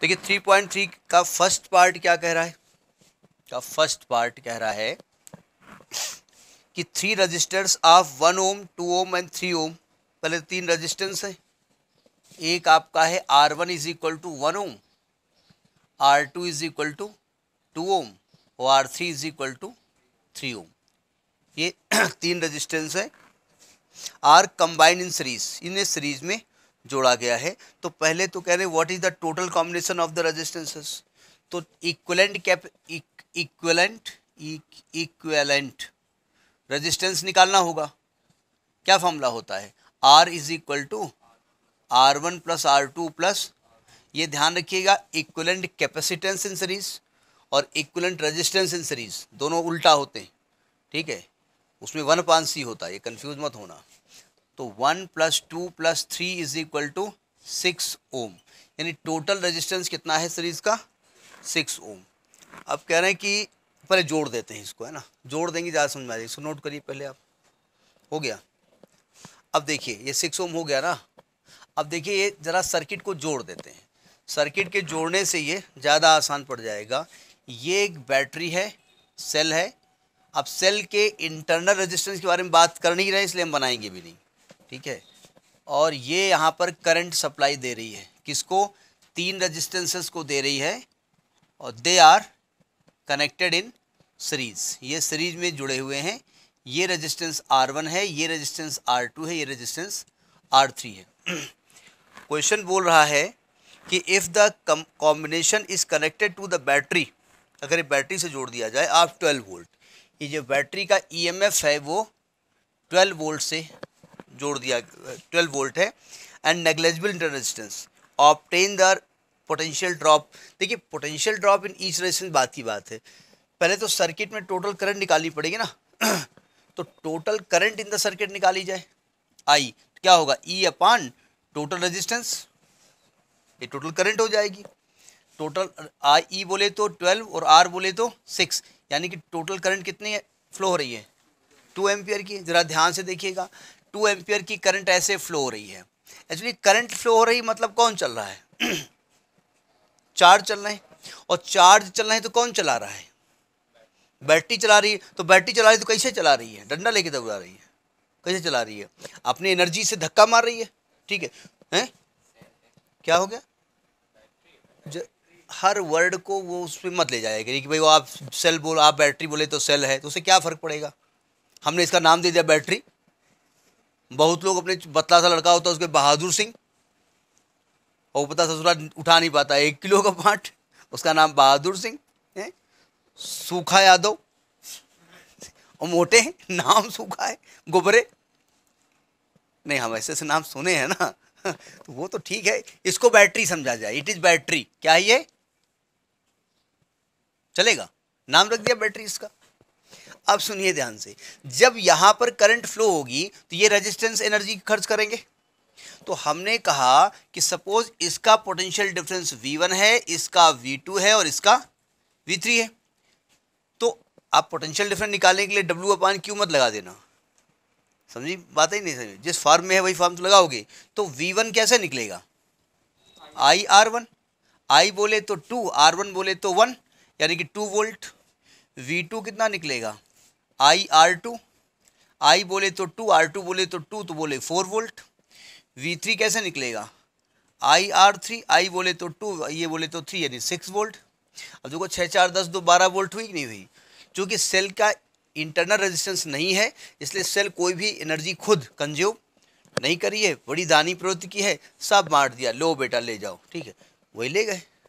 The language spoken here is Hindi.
देखिए थ्री पॉइंट थ्री का फर्स्ट पार्ट क्या कह रहा है का फर्स्ट पार्ट कह रहा है कि three registers of one ohm two ohm and three ohm पहले तो तीन रजिस्टेंस है एक आपका है R one is equal to one ohm R two is equal to two ohm और R three is equal to three ohm ये तीन रजिस्टेंस है are combine in series in series में जोड़ा गया है तो पहले तो कह रहे what is the total combination of the resistances तो equivalent cap equivalent equivalent resistance निकालना होगा क्या फॉर्मूला होता है R is equal to R one plus R two plus ये ध्यान रखिएगा इक्वलेंट कैपेसिटेंस इन सीरीज और इक्वलेंट रजिस्टेंस इन सीरीज दोनों उल्टा होते हैं ठीक है उसमें वन पान सी होता है ये कन्फ्यूज मत होना तो one plus two plus three is equal to six ohm यानी टोटल रेजिस्टेंस कितना है सीरीज़ का सिक्स ओम अब कह रहे हैं कि पहले जोड़ देते हैं इसको है ना जोड़ देंगे ज़्यादा समझ में आ जाएगी इसको नोट करिए पहले आप हो गया अब देखिए ये सिक्स ओम हो गया ना अब देखिए ये ज़रा सर्किट को जोड़ देते हैं सर्किट के जोड़ने से ये ज़्यादा आसान पड़ जाएगा ये एक बैटरी है सेल है अब सेल के इंटरनल रेजिस्टेंस के बारे में बात कर नहीं रहे इसलिए हम बनाएंगे भी नहीं ठीक है और ये यहाँ पर करंट सप्लाई दे रही है किसको तीन रजिस्टेंसेस को दे रही है और they are connected in series ये सीरीज में जुड़े हुए हैं ये रजिस्टेंस आर वन है ये रजिस्टेंस आर टू है ये रजिस्टेंस आर थ्री है क्वेश्चन बोल रहा है कि if the combination is connected to the battery अगर ये बैटरी से जोड़ दिया जाए आप 12 वोल्ट ये जो बैटरी का ईएमएफ e है वो 12 वोल्ट से जोड़ दिया ट्वेल्व वोल्ट है and negligible inter resistance obtain the potential drop देखिए potential drop in each resistance बात की बात है पहले तो सर्किट में टोटल करंट निकालनी पड़ेगी ना तो total current in the circuit निकाली जाए आई क्या होगा ई अपान टोटल रजिस्टेंस ये टोटल करंट हो जाएगी टोटल आई ई बोले तो ट्वेल्व और आर बोले तो सिक्स यानी कि टोटल करंट कितनी फ्लो हो रही है टू एम्पियर की ज़रा ध्यान से देखिएगा टू एम्पियर की करंट ऐसे फ्लो हो रही है एक्चुअली करंट फ्लो हो रही मतलब कौन चल रहा है चार्ज चल रहे हैं और चार्ज चल रहे हैं तो कौन चला रहा है बैटरी चला रही है तो बैटरी चला रही है तो कैसे चला रही है डंडा लेके दौड़ा रही है कैसे चला रही है अपनी एनर्जी से धक्का मार रही है ठीक है हैं क्या हो गया जो हर वर्ड को वो उस पर मत ले जाएगा कि भाई वो आप सेल बोल आप बैटरी बोले तो सेल है तो उसे क्या फ़र्क पड़ेगा हमने इसका नाम दे दिया बैटरी बहुत लोग अपने बतला सा लड़का होता है उसके बहादुर सिंह और पता ससुरा उठा नहीं पाता एक किलो का पाठ उसका नाम बहादुर सिंह है सूखा यादव और मोटे हैं नाम सूखा है गोबरे नहीं हम ऐसे ऐसे नाम सुने हैं ना तो वो तो ठीक है इसको बैटरी समझा जाए इट इज बैटरी क्या ये चलेगा नाम रख दिया बैटरी इसका अब सुनिए ध्यान से जब यहाँ पर करंट फ्लो होगी तो ये रेजिस्टेंस एनर्जी खर्च करेंगे तो हमने कहा कि सपोज इसका पोटेंशियल डिफरेंस वी वन है इसका वी टू है और इसका वी थ्री है तो आप पोटेंशियल डिफरेंस निकालने के लिए डब्ल्यू अपान क्यू मत लगा देना समझी बात ही नहीं समझी जिस फॉर्म में है वही फॉर्म तो लगाओगे तो वी वन कैसे निकलेगा आई आर वन आई बोले तो टू आर वन बोले तो वन यानी कि टू वोल्ट वी टू कितना निकलेगा आई आर टू आई बोले तो टू आर टू बोले तो टू तो बोले फोर वोल्ट वी थ्री कैसे निकलेगा आई आर थ्री आई बोले तो टू ये बोले तो थ्री यानी सिक्स वोल्ट अब देखो छः चार दस दो बारह वोल्ट हुई कि नहीं हुई चूँकि सेल का इंटरनल रेजिस्टेंस नहीं है इसलिए सेल कोई भी एनर्जी खुद कंज्यूम नहीं करी है बड़ी दानी प्रवृत्ति की है सब मार दिया लो बेटा ले जाओ ठीक है वही ले गए